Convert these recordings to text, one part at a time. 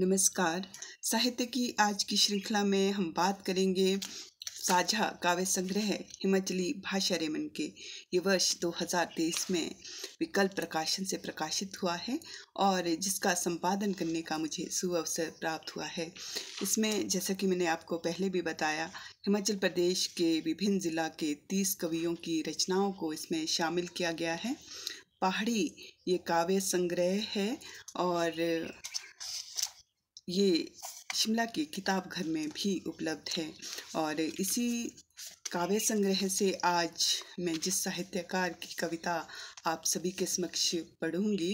नमस्कार साहित्य की आज की श्रृंखला में हम बात करेंगे साझा काव्य संग्रह हिमाचली भाषा रेमन के ये वर्ष 2023 में विकल्प प्रकाशन से प्रकाशित हुआ है और जिसका संपादन करने का मुझे सुअवसर प्राप्त हुआ है इसमें जैसा कि मैंने आपको पहले भी बताया हिमाचल प्रदेश के विभिन्न ज़िला के तीस कवियों की रचनाओं को इसमें शामिल किया गया है पहाड़ी ये काव्य संग्रह है और ये शिमला के किताब घर में भी उपलब्ध है और इसी काव्य संग्रह से आज मैं जिस साहित्यकार की कविता आप सभी के समक्ष पढ़ूंगी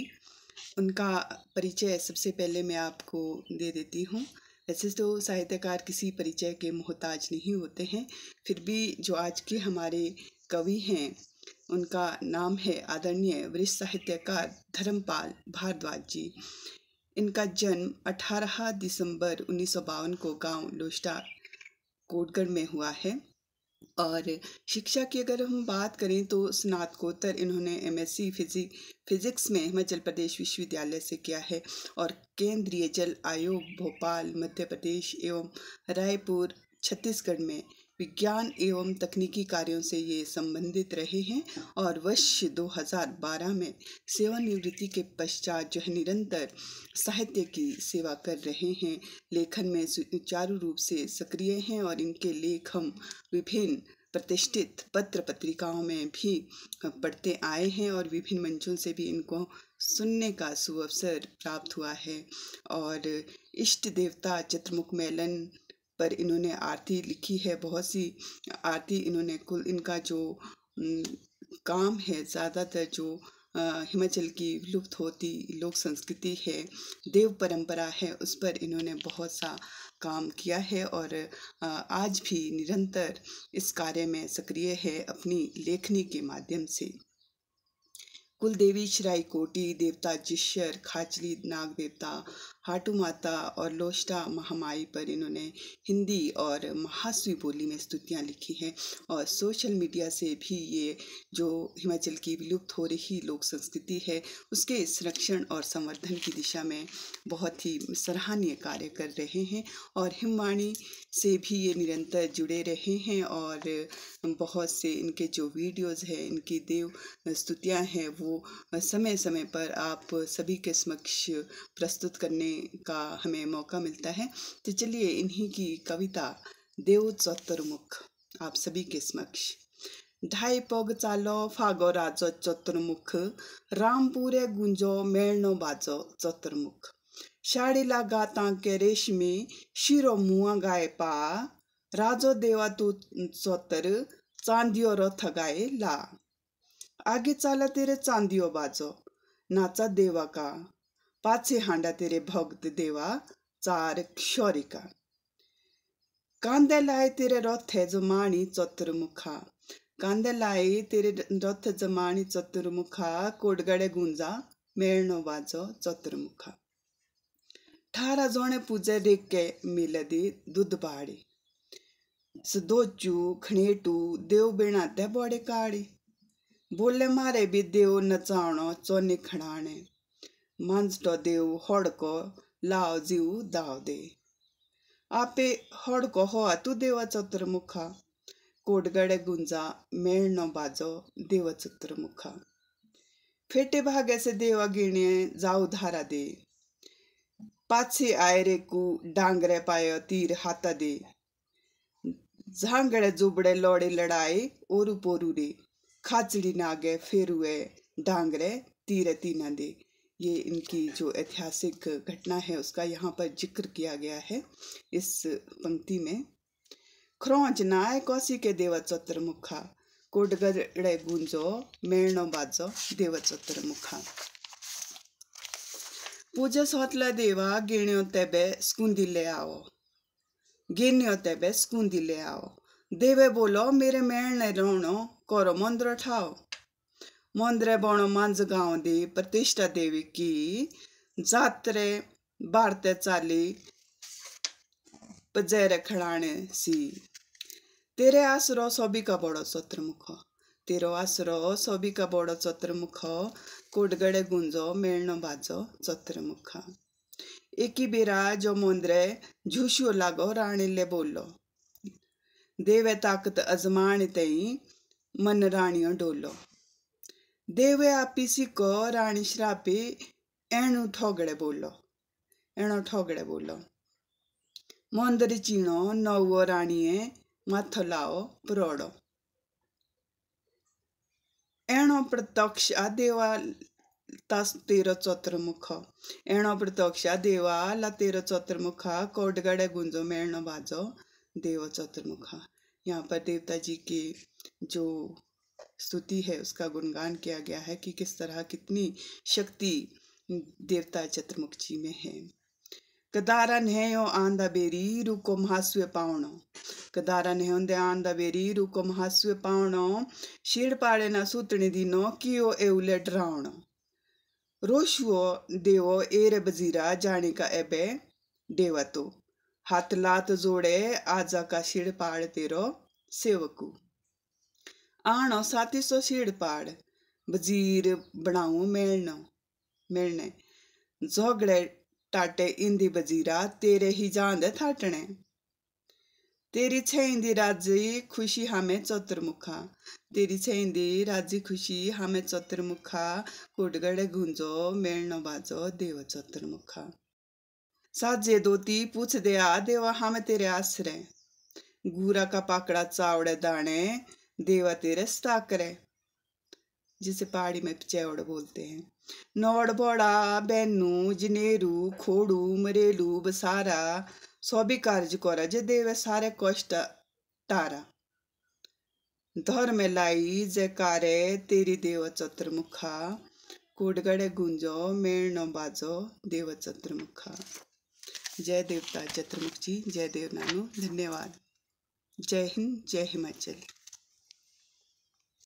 उनका परिचय सबसे पहले मैं आपको दे देती हूँ वैसे तो साहित्यकार किसी परिचय के मोहताज नहीं होते हैं फिर भी जो आज के हमारे कवि हैं उनका नाम है आदरणीय वरिष्ठ साहित्यकार धर्मपाल भारद्वाज जी इनका जन्म 18 दिसंबर उन्नीस को गांव लोस्टा कोटगढ़ में हुआ है और शिक्षा की अगर हम बात करें तो स्नातकोत्तर इन्होंने एमएससी फिजिक फिजिक्स में हिमाचल प्रदेश विश्वविद्यालय से किया है और केंद्रीय जल आयोग भोपाल मध्य प्रदेश एवं रायपुर छत्तीसगढ़ में विज्ञान एवं तकनीकी कार्यों से ये संबंधित रहे हैं और वर्ष 2012 में सेवानिवृत्ति के पश्चात जो है निरंतर साहित्य की सेवा कर रहे हैं लेखन में सुचारू रूप से सक्रिय हैं और इनके लेख हम विभिन्न प्रतिष्ठित पत्र पत्रिकाओं में भी पढ़ते आए हैं और विभिन्न मंचों से भी इनको सुनने का सुअवसर प्राप्त हुआ है और इष्ट देवता चित्रमुख मेलन पर इन्होंने आरती लिखी है बहुत सी आरती इन्होंने कुल इनका जो काम है ज़्यादातर जो हिमाचल की लुप्त होती लोक संस्कृति है देव परंपरा है उस पर इन्होंने बहुत सा काम किया है और आज भी निरंतर इस कार्य में सक्रिय है अपनी लेखनी के माध्यम से कुलदेवी कोटी देवता जिश्यर खाचली नाग देवता हाटू माता और लोष्टा महामाई पर इन्होंने हिंदी और महास्वी बोली में स्तुतियाँ लिखी हैं और सोशल मीडिया से भी ये जो हिमाचल की विलुप्त हो रही लोक संस्कृति है उसके संरक्षण और संवर्धन की दिशा में बहुत ही सराहनीय कार्य कर रहे हैं और हिमवाणी से भी ये निरंतर जुड़े रहे हैं और बहुत से इनके जो वीडियोज़ हैं इनकी देव स्तुतियाँ हैं वो समय समय पर आप सभी के समक्ष प्रस्तुत करने का हमें मौका मिलता है तो चलिए इन्हीं की कविता देव चतुर्मुख आप सभी के समक्ष ढाई पग चालो फागो राजो चतुर्मुख रामपुरे गुंजो मेलनो बाजो चतुर्मुख शाळेला गातांके रेशमी शिरो मुआ गाय पा राजो देवा तू चौतर चांदियो रथ गाय ला आगे चाला तेरे चांदियो बाजो नाचा देवा का पाछे हांडा तेरे भक्त देवा चार क्षौरिका कांदे लाए तेरे रथ है जमानी चतुर्मुखा कांदे लाए तेरे रथ जमानी चतुर्मुखा कोडगडे गुंजा मेरनो बाजो चतुर्मुखा ठारा जोने पूजे रेके दी दूध बाड़ी सदोचू खनेटू देव बिना दे बड़े काड़ी बुरले मारे बी देव नचावणो चोने खणाणे मांजटो देव होडको लाव जीव दाव दे आपे होडको हो तू देव चतुर्मुखा कोटगड़े गुंजा मेळणो बाजो देव चतुर्मुखा फेटे फेटे से देवा गिणे जाऊ धारा दे आय आयरे कु डांगरे पाय तीर हाथ दे झांगड़े जुबड़े लोड़े लड़ाई ओरु पोरू रे खाचड़ी नागे फेरुए डांगरे तीरती नदी ये इनकी जो ऐतिहासिक घटना है उसका यहाँ पर जिक्र किया गया है इस पंक्ति में ख्रोज नाय कौशी के देवाचो मुखा कोडगडे गुंजो मेळणो बाजो देवाचो त्रमुखा पुजा सोतला देवा गिण्यो तेबे ले आओ गिण्यो तेबे ले आओ देवे बोलो मेरे ने रोणो कोरोमोंद्र ठाव बण मांज गांव दी प्रतिष्ठा देवी की जात्रे भारते चाली पजेरे खड़ाने सी तेरे आसरो सभी का बड़ो चतुर्मुख तेरो आसरो सभी का बड़ो चतुर्मुख कुडगडे गुंजो मेळणो बाजो चतुर्मुख एकी बेरा जो मंद्रे झुशो लागो ले बोलो देवे ताकत अजमान तई मन राणियो डोलो देवे आपी सिको राणी श्रापी एणु ठोगडे बोलो एणो ठोगडे बोलो मंदरी चिणो नवो राणीये माथो लाओ प्रोडो एणो प्रत्यक्ष देवा तास तेर चतुर्मुख एणो प्रत्यक्ष देवाला तेर चतुर्मुखा कोडगडे गुंजो मेळणो भाजो देव चतुर्मुखा यहाँ पर देवता जी के जो स्तुति है उसका गुणगान किया गया है कि किस तरह कितनी शक्ति देवता चतुर्मुख जी में है कदारन है यो आंदा बेरी रुको महासु पावण कदारन है उन्दे आंदा बेरी रुको महासु पावण शीर पाड़े ना सुतने दी नो की ओ ए उले डराण रोशुओ देवो एरे बजीरा जाने का एबे देवा तो हातलात जोडे आजाका शिडपाड तेरो सेवकू साथी सो शिडपाड बजीर बनाऊ मेळणो मेलने झोगडे टाटे इंदी बजीरा तेरे ही दे थाटने तेरी इंदी राजी खुशी हमें चतुर्मुखा तेरी इंदी राजी खुशी हमें चतुर्मुखा कुटगड़े गुंजो मेलनो बाजो देव चतुर्मुखा साजे दोती पूछ देया देवा हम तेरे आसरे गूरा का पाकड़ा चावड़े दाने देवा तेरे स्टाकरे जिसे पहाड़ी में पिचैवड़ बोलते हैं नौड़बौड़ा बैनू जनेरू खोड़ू मरेलू बसारा सभी कार्य करा जे देवे सारे कष्ट तारा धर में लाई जयकारे तेरी देव चतुर्मुखा कुडगडे गुंजो मेण बाजो देव चतुर्मुखा जय देवता चतुर्मुख जी जय देव नानो धन्यवाद जय हिंद जय हिमाचल